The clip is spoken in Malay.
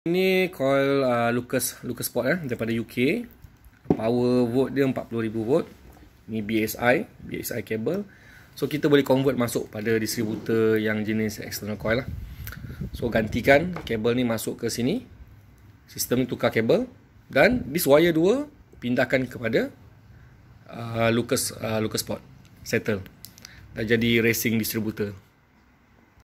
Ini coil uh, Lucas Lucas Sport eh, daripada UK. Power volt dia 40000 volt. Ni BSI, BSI cable. So kita boleh convert masuk pada distributor yang jenis external coil lah. So gantikan kabel ni masuk ke sini. Sistem ni tukar kabel dan this wire dua pindahkan kepada uh, Lucas uh, Lucas Sport. Settle. Dah jadi racing distributor.